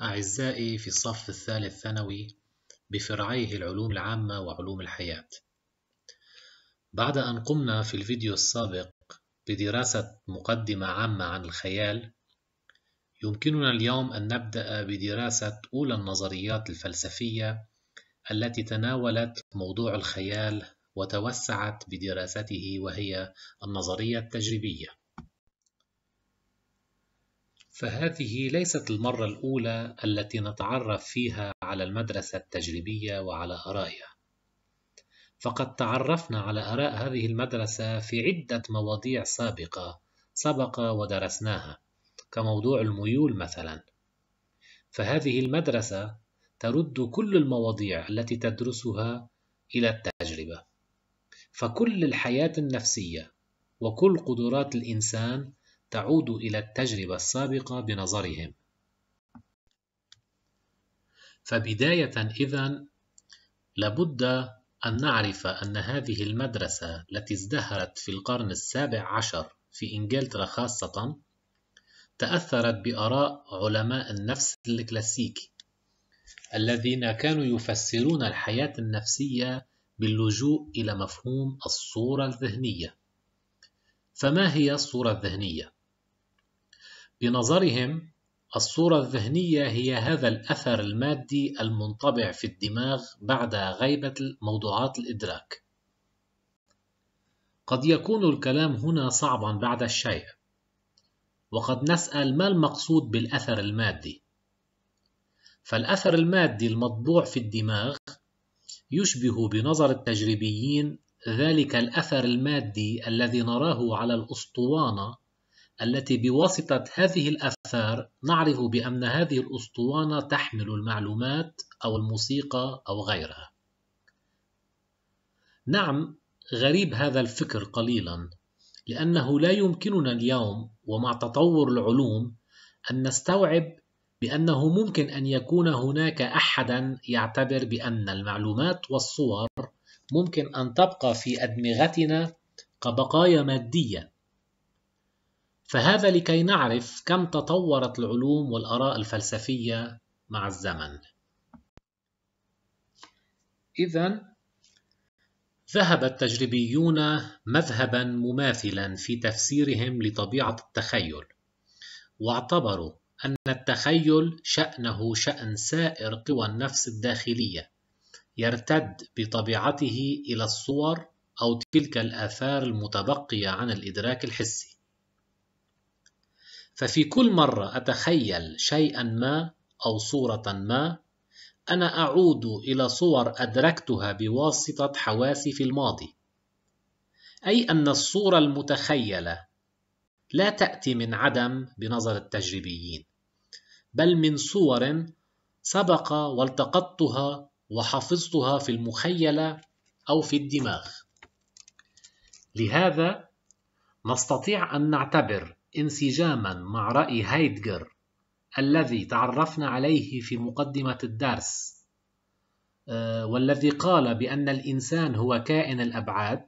أعزائي في الصف الثالث ثانوي بفرعيه العلوم العامة وعلوم الحياة بعد أن قمنا في الفيديو السابق بدراسة مقدمة عامة عن الخيال يمكننا اليوم أن نبدأ بدراسة أولى النظريات الفلسفية التي تناولت موضوع الخيال وتوسعت بدراسته وهي النظرية التجريبية فهذه ليست المرة الأولى التي نتعرف فيها على المدرسة التجريبية وعلى آرائها، فقد تعرفنا على آراء هذه المدرسة في عدة مواضيع سابقة سبق ودرسناها، كموضوع الميول مثلاً، فهذه المدرسة ترد كل المواضيع التي تدرسها إلى التجربة، فكل الحياة النفسية وكل قدرات الإنسان تعود إلى التجربة السابقة بنظرهم فبداية إذا لابد أن نعرف أن هذه المدرسة التي ازدهرت في القرن السابع عشر في إنجلترا خاصة تأثرت بآراء علماء النفس الكلاسيكي الذين كانوا يفسرون الحياة النفسية باللجوء إلى مفهوم الصورة الذهنية فما هي الصورة الذهنية؟ بنظرهم الصورة الذهنية هي هذا الأثر المادي المنطبع في الدماغ بعد غيبة موضوعات الإدراك. قد يكون الكلام هنا صعبا بعد الشيء، وقد نسأل ما المقصود بالأثر المادي؟ فالأثر المادي المطبوع في الدماغ يشبه بنظر التجريبيين ذلك الأثر المادي الذي نراه على الأسطوانة التي بواسطة هذه الآثار نعرف بأن هذه الأسطوانة تحمل المعلومات أو الموسيقى أو غيرها. نعم، غريب هذا الفكر قليلاً، لأنه لا يمكننا اليوم ومع تطور العلوم أن نستوعب بأنه ممكن أن يكون هناك أحداً يعتبر بأن المعلومات والصور ممكن أن تبقى في أدمغتنا كبقايا مادية فهذا لكي نعرف كم تطورت العلوم والآراء الفلسفية مع الزمن. إذا ذهب التجريبيون مذهبا مماثلا في تفسيرهم لطبيعة التخيل، واعتبروا أن التخيل شأنه شأن سائر قوى النفس الداخلية، يرتد بطبيعته إلى الصور أو تلك الآثار المتبقية عن الإدراك الحسي. ففي كل مرة أتخيل شيئا ما أو صورة ما أنا أعود إلى صور أدركتها بواسطة حواسي في الماضي أي أن الصورة المتخيلة لا تأتي من عدم بنظر التجريبيين بل من صور سبق والتقطتها وحفظتها في المخيلة أو في الدماغ لهذا نستطيع أن نعتبر انسجاما مع رأي هايدجر الذي تعرفنا عليه في مقدمة الدرس آه، والذي قال بأن الإنسان هو كائن الأبعاد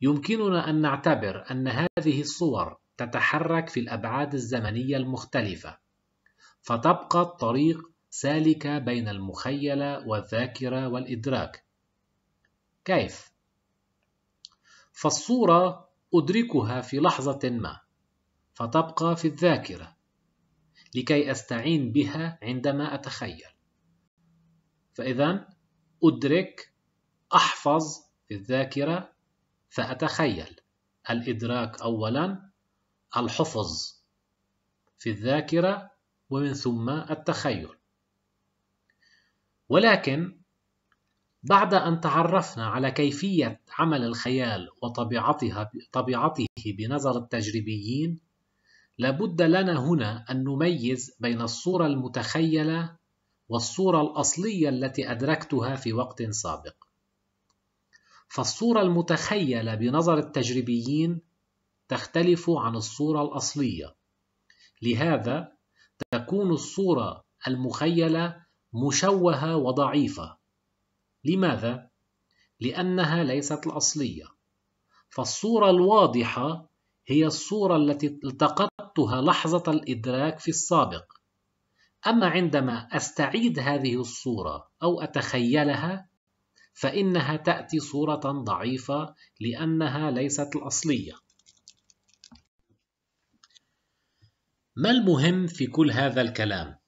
يمكننا أن نعتبر أن هذه الصور تتحرك في الأبعاد الزمنية المختلفة فتبقى الطريق سالكة بين المخيلة والذاكرة والإدراك كيف؟ فالصورة أدركها في لحظة ما فتبقى في الذاكرة لكي أستعين بها عندما أتخيل فإذا أدرك أحفظ في الذاكرة فأتخيل الإدراك أولا الحفظ في الذاكرة ومن ثم التخيل ولكن بعد أن تعرفنا على كيفية عمل الخيال وطبيعته بنظر التجريبيين لابد لنا هنا أن نميز بين الصورة المتخيلة والصورة الأصلية التي أدركتها في وقت سابق. فالصورة المتخيلة بنظر التجريبيين تختلف عن الصورة الأصلية، لهذا تكون الصورة المخيلة مشوهة وضعيفة. لماذا؟ لأنها ليست الأصلية، فالصورة الواضحة هي الصورة التي التقطتها لحظة الإدراك في السابق أما عندما أستعيد هذه الصورة أو أتخيلها فإنها تأتي صورة ضعيفة لأنها ليست الأصلية ما المهم في كل هذا الكلام؟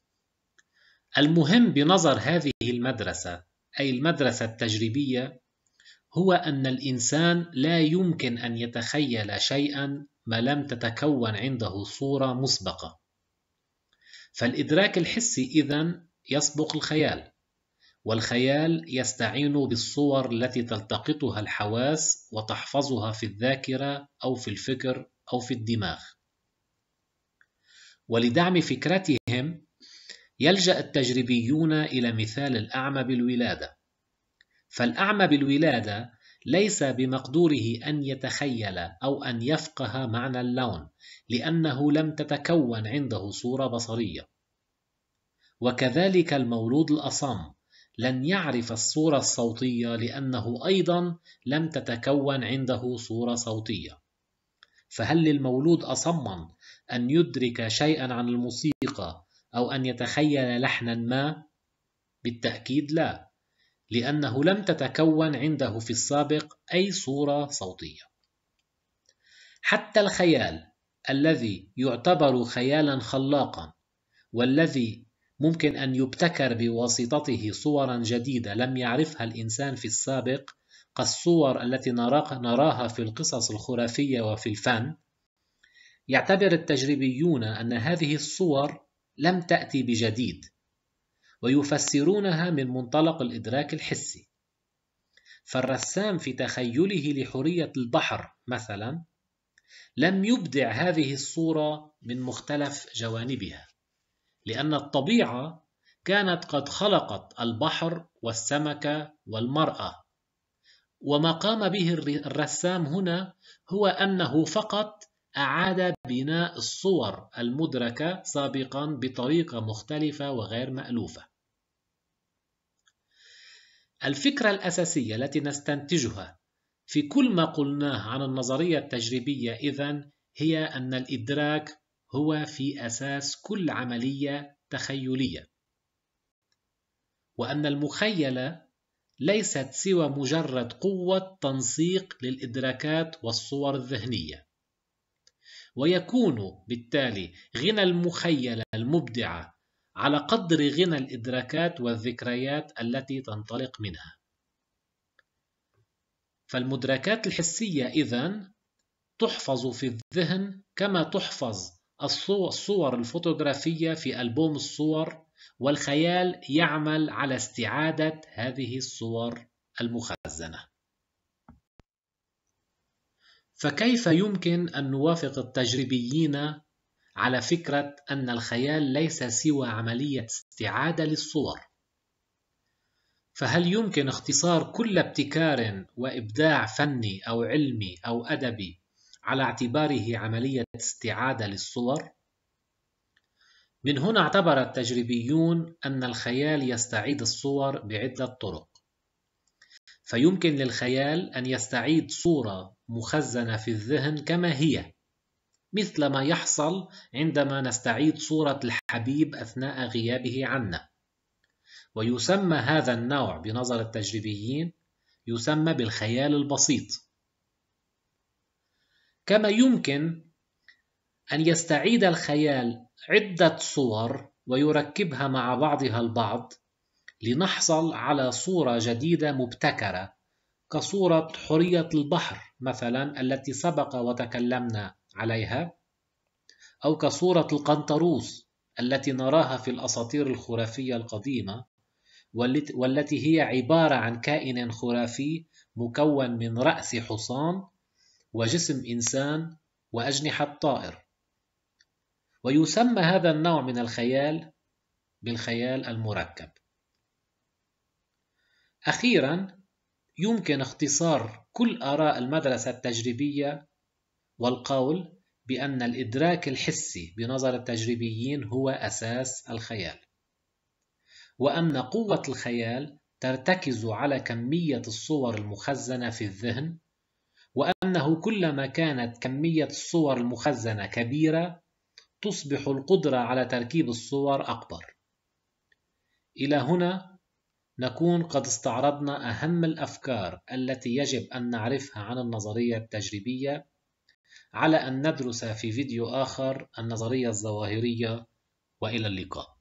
المهم بنظر هذه المدرسة أي المدرسة التجريبية هو أن الإنسان لا يمكن أن يتخيل شيئا ما لم تتكون عنده صورة مسبقة فالإدراك الحسي إذا يسبق الخيال والخيال يستعين بالصور التي تلتقطها الحواس وتحفظها في الذاكرة أو في الفكر أو في الدماغ ولدعم فكرتهم يلجأ التجربيون إلى مثال الأعمى بالولادة فالأعمى بالولادة ليس بمقدوره أن يتخيل أو أن يفقه معنى اللون لأنه لم تتكون عنده صورة بصرية وكذلك المولود الأصم لن يعرف الصورة الصوتية لأنه أيضا لم تتكون عنده صورة صوتية فهل للمولود أصما أن يدرك شيئا عن الموسيقى أو أن يتخيل لحنا ما؟ بالتأكيد لا لأنه لم تتكون عنده في السابق أي صورة صوتية. حتى الخيال الذي يعتبر خيالا خلاقا والذي ممكن أن يبتكر بواسطته صورا جديدة لم يعرفها الإنسان في السابق كالصور التي نراها في القصص الخرافية وفي الفن يعتبر التجريبيون أن هذه الصور لم تأتي بجديد ويفسرونها من منطلق الإدراك الحسي فالرسام في تخيله لحرية البحر مثلا لم يبدع هذه الصورة من مختلف جوانبها لأن الطبيعة كانت قد خلقت البحر والسمكة والمرأة وما قام به الرسام هنا هو أنه فقط أعاد بناء الصور المدركة سابقا بطريقة مختلفة وغير مألوفة الفكرة الأساسية التي نستنتجها في كل ما قلناه عن النظرية التجريبية إذن هي أن الإدراك هو في أساس كل عملية تخيلية وأن المخيلة ليست سوى مجرد قوة تنسيق للإدراكات والصور الذهنية ويكون بالتالي غنى المخيلة المبدعة على قدر غنى الإدراكات والذكريات التي تنطلق منها فالمدركات الحسية إذن تحفظ في الذهن كما تحفظ الصور الفوتوغرافية في ألبوم الصور والخيال يعمل على استعادة هذه الصور المخزنة فكيف يمكن أن نوافق التجريبيين على فكرة أن الخيال ليس سوى عملية استعادة للصور فهل يمكن اختصار كل ابتكار وابداع فني او علمي او ادبي على اعتباره عمليه استعاده للصور من هنا اعتبر التجريبيون ان الخيال يستعيد الصور بعده طرق فيمكن للخيال ان يستعيد صوره مخزنه في الذهن كما هي مثل ما يحصل عندما نستعيد صورة الحبيب أثناء غيابه عنا ويسمى هذا النوع بنظر التجريبيين يسمى بالخيال البسيط كما يمكن أن يستعيد الخيال عدة صور ويركبها مع بعضها البعض لنحصل على صورة جديدة مبتكرة كصورة حرية البحر مثلا التي سبق وتكلمنا عليها أو كصورة القنطروس التي نراها في الأساطير الخرافية القديمة والتي هي عبارة عن كائن خرافي مكون من رأس حصان وجسم إنسان وأجنحة طائر ويسمى هذا النوع من الخيال بالخيال المركب أخيرا يمكن اختصار كل آراء المدرسة التجريبية والقول بأن الإدراك الحسي بنظر التجريبيين هو أساس الخيال وأن قوة الخيال ترتكز على كمية الصور المخزنة في الذهن وأنه كلما كانت كمية الصور المخزنة كبيرة تصبح القدرة على تركيب الصور أكبر إلى هنا نكون قد استعرضنا أهم الأفكار التي يجب أن نعرفها عن النظرية التجريبية على أن ندرس في فيديو آخر النظرية الظواهرية وإلى اللقاء